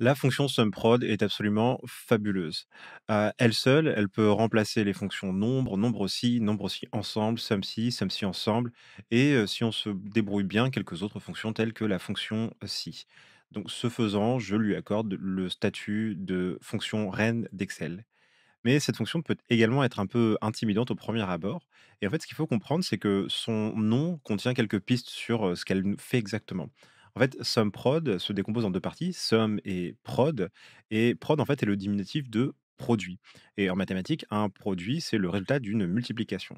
La fonction sumProd est absolument fabuleuse. elle seule, elle peut remplacer les fonctions nombre, nombre aussi, nombre aussi ensemble, sumSi, sumSi ensemble, et si on se débrouille bien, quelques autres fonctions telles que la fonction si. Donc ce faisant, je lui accorde le statut de fonction reine d'Excel. Mais cette fonction peut également être un peu intimidante au premier abord. Et en fait, ce qu'il faut comprendre, c'est que son nom contient quelques pistes sur ce qu'elle fait exactement. En fait, SUMPROD se décompose en deux parties, sum et prod. Et prod, en fait, est le diminutif de produit. Et en mathématiques, un produit, c'est le résultat d'une multiplication.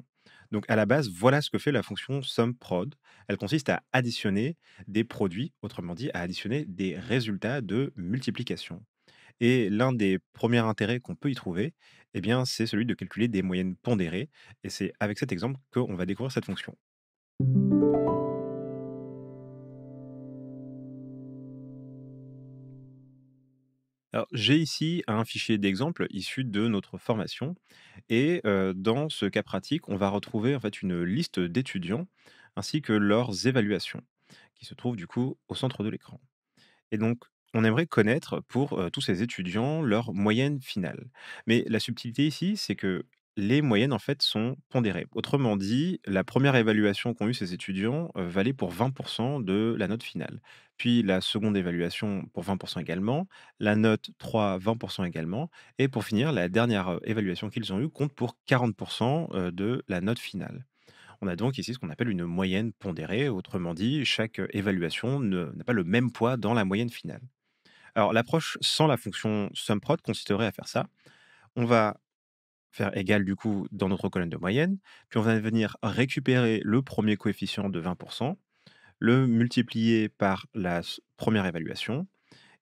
Donc à la base, voilà ce que fait la fonction sumProd. Elle consiste à additionner des produits, autrement dit, à additionner des résultats de multiplication. Et l'un des premiers intérêts qu'on peut y trouver, eh bien, c'est celui de calculer des moyennes pondérées. Et c'est avec cet exemple qu'on va découvrir cette fonction. Alors, j'ai ici un fichier d'exemple issu de notre formation. Et dans ce cas pratique, on va retrouver en fait une liste d'étudiants ainsi que leurs évaluations qui se trouvent du coup au centre de l'écran. Et donc, on aimerait connaître pour tous ces étudiants leur moyenne finale. Mais la subtilité ici, c'est que les moyennes en fait sont pondérées. Autrement dit, la première évaluation qu'ont eu ces étudiants valait pour 20% de la note finale. Puis la seconde évaluation pour 20% également, la note 3 20% également et pour finir, la dernière évaluation qu'ils ont eue compte pour 40% de la note finale. On a donc ici ce qu'on appelle une moyenne pondérée, autrement dit, chaque évaluation n'a pas le même poids dans la moyenne finale. Alors l'approche sans la fonction SUMPROD consisterait à faire ça. On va faire égal du coup dans notre colonne de moyenne, puis on va venir récupérer le premier coefficient de 20%, le multiplier par la première évaluation,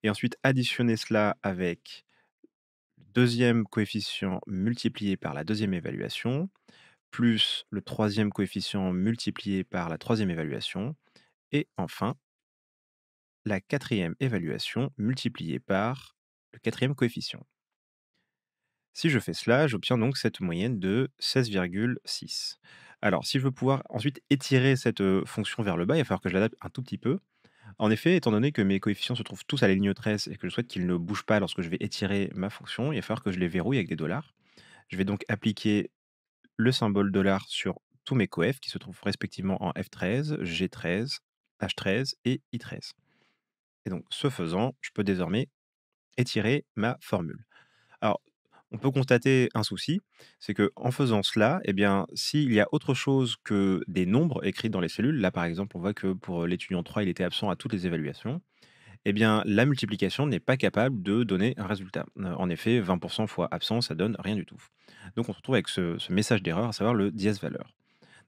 et ensuite additionner cela avec le deuxième coefficient multiplié par la deuxième évaluation, plus le troisième coefficient multiplié par la troisième évaluation, et enfin la quatrième évaluation multipliée par le quatrième coefficient. Si je fais cela, j'obtiens donc cette moyenne de 16,6. Alors, si je veux pouvoir ensuite étirer cette fonction vers le bas, il va falloir que je l'adapte un tout petit peu. En effet, étant donné que mes coefficients se trouvent tous à la ligne 13 et que je souhaite qu'ils ne bougent pas lorsque je vais étirer ma fonction, il va falloir que je les verrouille avec des dollars. Je vais donc appliquer le symbole dollar sur tous mes coef qui se trouvent respectivement en F13, G13, H13 et I13. Et donc, ce faisant, je peux désormais étirer ma formule. Alors, on peut constater un souci, c'est que en faisant cela, eh bien, s'il y a autre chose que des nombres écrits dans les cellules, là par exemple, on voit que pour l'étudiant 3, il était absent à toutes les évaluations, eh bien, la multiplication n'est pas capable de donner un résultat. En effet, 20% fois absent, ça donne rien du tout. Donc on se retrouve avec ce, ce message d'erreur, à savoir le dièse valeur.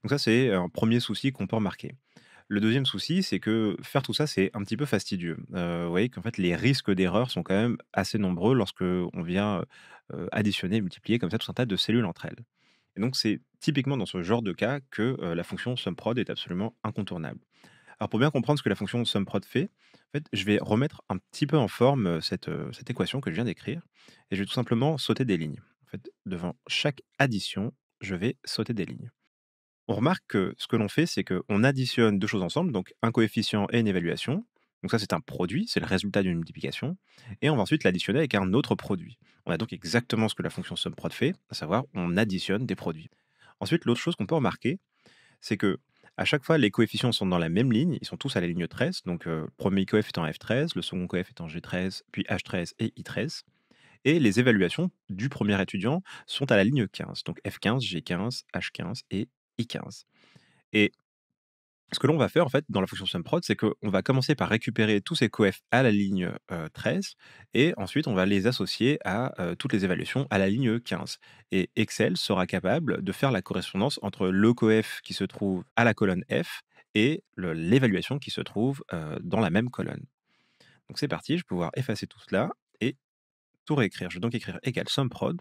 Donc ça, c'est un premier souci qu'on peut remarquer. Le deuxième souci, c'est que faire tout ça, c'est un petit peu fastidieux. Euh, vous voyez qu'en fait, les risques d'erreur sont quand même assez nombreux lorsque on vient euh, euh, additionner, multiplier comme ça tout un tas de cellules entre elles. Et donc, c'est typiquement dans ce genre de cas que la fonction sumprod est absolument incontournable. Alors, pour bien comprendre ce que la fonction sumprod fait, en fait, je vais remettre un petit peu en forme cette, cette équation que je viens d'écrire et je vais tout simplement sauter des lignes. En fait, devant chaque addition, je vais sauter des lignes on remarque que ce que l'on fait, c'est qu'on additionne deux choses ensemble, donc un coefficient et une évaluation. Donc ça, c'est un produit, c'est le résultat d'une multiplication, et on va ensuite l'additionner avec un autre produit. On a donc exactement ce que la fonction SumProd fait, à savoir on additionne des produits. Ensuite, l'autre chose qu'on peut remarquer, c'est que à chaque fois, les coefficients sont dans la même ligne, ils sont tous à la ligne 13, donc euh, le premier coef est en F13, le second coef est en G13, puis H13 et I13 et les évaluations du premier étudiant sont à la ligne 15, donc F15, G15, H15 et i15. Et ce que l'on va faire en fait dans la fonction sumprod, c'est qu'on va commencer par récupérer tous ces coef à la ligne 13 et ensuite on va les associer à toutes les évaluations à la ligne 15. Et Excel sera capable de faire la correspondance entre le coef qui se trouve à la colonne F et l'évaluation qui se trouve dans la même colonne. Donc c'est parti, je vais pouvoir effacer tout cela et tout réécrire. Je vais donc écrire égal sumprod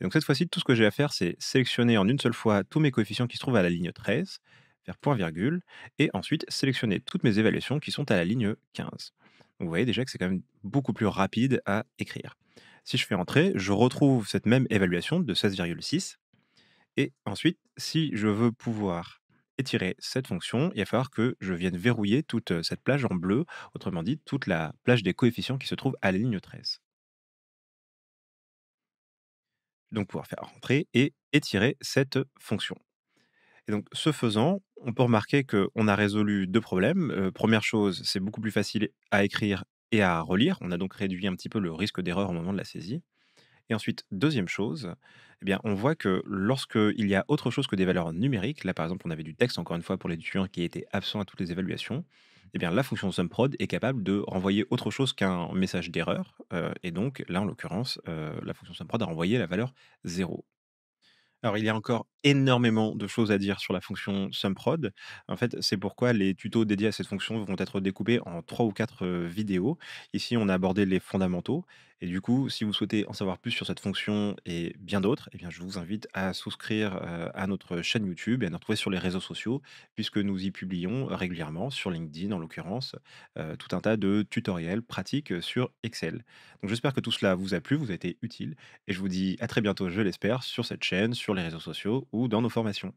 donc cette fois-ci, tout ce que j'ai à faire, c'est sélectionner en une seule fois tous mes coefficients qui se trouvent à la ligne 13, faire point virgule, et ensuite sélectionner toutes mes évaluations qui sont à la ligne 15. Vous voyez déjà que c'est quand même beaucoup plus rapide à écrire. Si je fais entrer, je retrouve cette même évaluation de 16,6. Et ensuite, si je veux pouvoir étirer cette fonction, il va falloir que je vienne verrouiller toute euh, cette plage en bleu, autrement dit, toute la plage des coefficients qui se trouve à la ligne 13. donc pouvoir faire rentrer et étirer cette fonction. Et donc, ce faisant, on peut remarquer qu'on a résolu deux problèmes. Euh, première chose, c'est beaucoup plus facile à écrire et à relire. On a donc réduit un petit peu le risque d'erreur au moment de la saisie. Et ensuite, deuxième chose, eh bien, on voit que lorsqu'il y a autre chose que des valeurs numériques, là par exemple, on avait du texte, encore une fois, pour l'étudiant qui était absent à toutes les évaluations, eh bien, la fonction SumProd est capable de renvoyer autre chose qu'un message d'erreur. Euh, et donc, là, en l'occurrence, euh, la fonction SumProd a renvoyé la valeur 0. Alors, il y a encore énormément de choses à dire sur la fonction SumProd. En fait, c'est pourquoi les tutos dédiés à cette fonction vont être découpés en trois ou quatre vidéos. Ici, on a abordé les fondamentaux. Et du coup, si vous souhaitez en savoir plus sur cette fonction et bien d'autres, eh bien, je vous invite à souscrire à notre chaîne YouTube et à nous retrouver sur les réseaux sociaux, puisque nous y publions régulièrement, sur LinkedIn en l'occurrence, tout un tas de tutoriels pratiques sur Excel. Donc j'espère que tout cela vous a plu, vous a été utile, et je vous dis à très bientôt, je l'espère, sur cette chaîne, sur les réseaux sociaux ou dans nos formations.